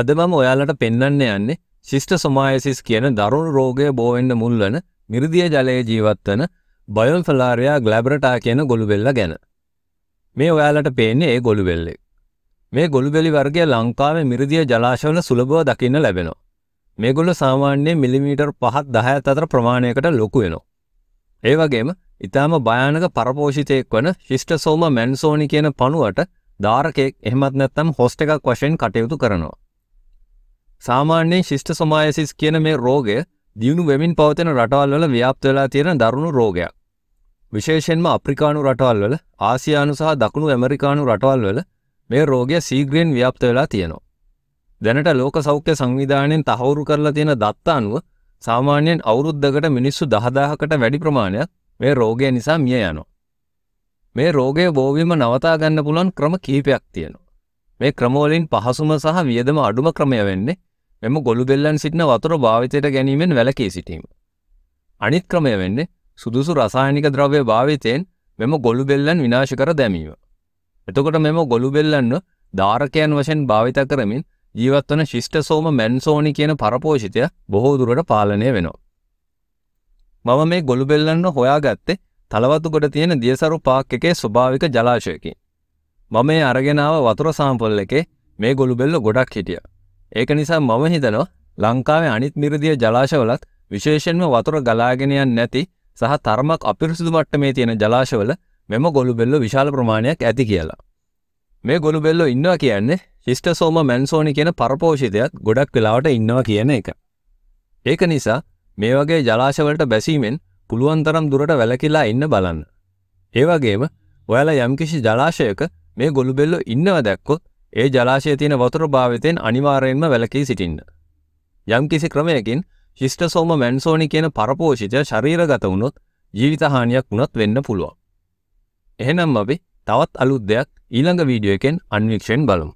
අද මම ඔයාලට පෙන්වන්න යන්නේ ශිෂ්ට සොමයිසිස් කියන දරුණු රෝගය බෝවෙන්න මුල් වන මිරිදිය ජලයේ ජීවත් වන බයොන්ෆලාරියා ග්ලැබරටා කියන ගොළුබෙල්ල ගැන. මේ ඔයාලට පේන්නේ ඒ ගොළුබෙල්ලෙක්. මේ ගොළුබෙලි වර්ගය ලංකාවේ මිරිදිය ජලාශවල සුලභව දකින්න ලැබෙනවා. මේගොල්ලෝ සාමාන්‍යයෙන් මිලිමීටර් 5ක් 10ක් අතර ප්‍රමාණයකට ලොකු වෙනවා. ඒ වගේම ඊටාම භයානක පරපෝෂිතයෙක් වන ශිෂ්ටසෝම මැන්සෝනි කියන පණුවට දාරකෙක් එහෙමත් නැත්නම් හොස්ට් එකක් වශයෙන් කටයුතු කරනවා. සාමාන්‍යයෙන් ශිෂ්ටසොමයසිස් කියන මේ රෝගය දියුණු වෙමින් පවතින රටවල්වල ව්‍යාප්ත වෙලා තියෙන දරුණු රෝගයක්. විශේෂයෙන්ම අප්‍රිකානු රටවල්වල, ආසියානු සහ දකුණු ඇමරිකානු රටවල්වල මේ රෝගය සීඝ්‍රයෙන් ව්‍යාප්ත වෙලා තියෙනවා. දැනට ලෝක සෞඛ්‍ය සංවිධානයෙන් තහවුරු කරලා තියෙන දත්ත අනුව සාමාන්‍යයෙන් අවුරුද්දකට මිනිස්සු 10000කට වැඩි ප්‍රමාණයක් මේ රෝගය නිසා මිය යනවා. මේ රෝගය බෝවීම නවතා ගන්න පුළුවන් ක්‍රම කිහිපයක් තියෙනවා. මේ ක්‍රමවලින් පහසුම සහ වියදම අඩුම ක්‍රමය වෙන්නේ මෙම ගොළු බෙල්ලන් සිටින වතුර භාවිතයට ගැනීමෙන් වැළකී සිටීම. අනිත් ක්‍රමය වෙන්නේ සුදුසු රසායනික ද්‍රව්‍ය භාවිතයෙන් මෙම ගොළු බෙල්ලන් විනාශ කර දැමීම. එතකොට මෙම ගොළු බෙල්ලන්ව ධාරකයන් වශයෙන් භාවිත කරමින් ජීවත්වන ශිෂ්ටසෝම මැන්සෝනි කියන පරපෝෂිතය බොහෝ දුරට පාලනය වෙනවා. මම මේ ගොළු බෙල්ලන්ව හොයාගත්තේ තලවතුගොඩ තියෙන දියසරු පාක් එකේ ස්වභාවික ජලාශයකින්. මම මේ අරගෙන ආව වතුර සාම්පල් එකේ මේ ගොළුබෙල්ල ගොඩක් හිටියා. ඒක නිසා මම හිතනවා ලංකාවේ අනිත් මිරිදිය ජලාශවලත් විශේෂයෙන්ම වතුර ගලාගෙන නැති සහ තර්මක් අපිරිසුදු මට්ටමේ තියෙන ජලාශවල මෙම ගොළුබෙල්ලෝ විශාල ප්‍රමාණයක් ඇති කියලා. මේ ගොළුබෙල්ලෝ ඉන්නවා කියන්නේ ශිෂ්ටසෝම මැන්සෝනි කියන පරපෝෂිතයත් ගොඩක් වෙලාවට ඉන්නවා කියන එක. ඒක නිසා මේ වගේ ජලාශවලට බැසීමෙන් පුළුවන් තරම් දුරට වැළකීලා ඉන්න බලන්න. ඒ වගේම ඔයාලා යම්කිසි ජලාශයක මේ ගොළුබෙල්ලෝ ඉන්නව දැක්කොත් ඒ ජලාශයේ තියෙන වතුර භාවිතයෙන් අනිවාර්යයෙන්ම වැළකී සිටින්න. යම්කිසි ක්‍රමයකින් ශිෂ්ටසෝම මැන්සෝනි කියන පරපෝෂිත ශරීරගත වුණොත් ජීවිත හානියක් වුණත් වෙන්න පුළුවන්. එහෙනම් අපි තවත් අලුත් දෙයක් ඊළඟ වීඩියෝ එකෙන් අන්වීක්ෂයෙන් බලමු.